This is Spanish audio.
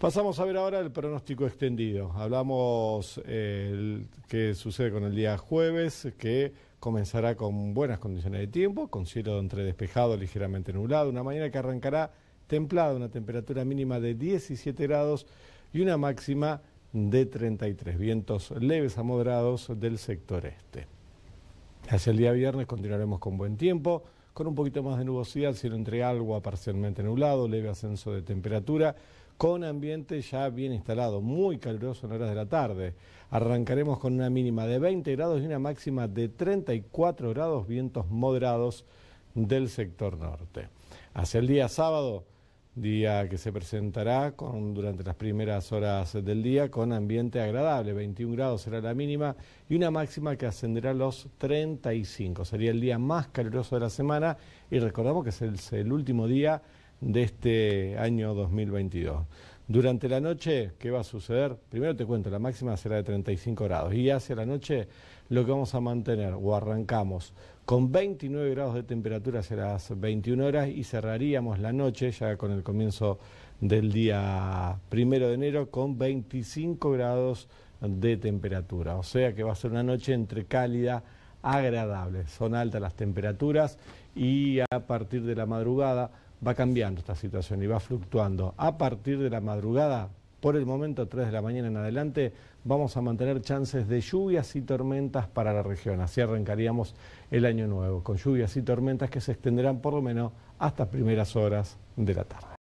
Pasamos a ver ahora el pronóstico extendido. Hablamos eh, que sucede con el día jueves, que comenzará con buenas condiciones de tiempo, con cielo entre despejado, ligeramente nublado, una mañana que arrancará templada, una temperatura mínima de 17 grados y una máxima de 33, vientos leves a moderados del sector este. Hacia el día viernes continuaremos con buen tiempo con un poquito más de nubosidad, cielo entre agua, parcialmente nublado, leve ascenso de temperatura, con ambiente ya bien instalado, muy caluroso en horas de la tarde. Arrancaremos con una mínima de 20 grados y una máxima de 34 grados, vientos moderados del sector norte. Hacia el día sábado día que se presentará con, durante las primeras horas del día con ambiente agradable, 21 grados será la mínima y una máxima que ascenderá a los 35. Sería el día más caluroso de la semana y recordamos que es el, el último día de este año 2022. Durante la noche, ¿qué va a suceder? Primero te cuento, la máxima será de 35 grados y hacia la noche lo que vamos a mantener o arrancamos con 29 grados de temperatura hacia las 21 horas y cerraríamos la noche ya con el comienzo del día primero de enero con 25 grados de temperatura. O sea que va a ser una noche entre cálida, agradable. Son altas las temperaturas y a partir de la madrugada va cambiando esta situación y va fluctuando. A partir de la madrugada por el momento, 3 de la mañana en adelante, vamos a mantener chances de lluvias y tormentas para la región. Así arrancaríamos el año nuevo, con lluvias y tormentas que se extenderán por lo menos hasta primeras horas de la tarde.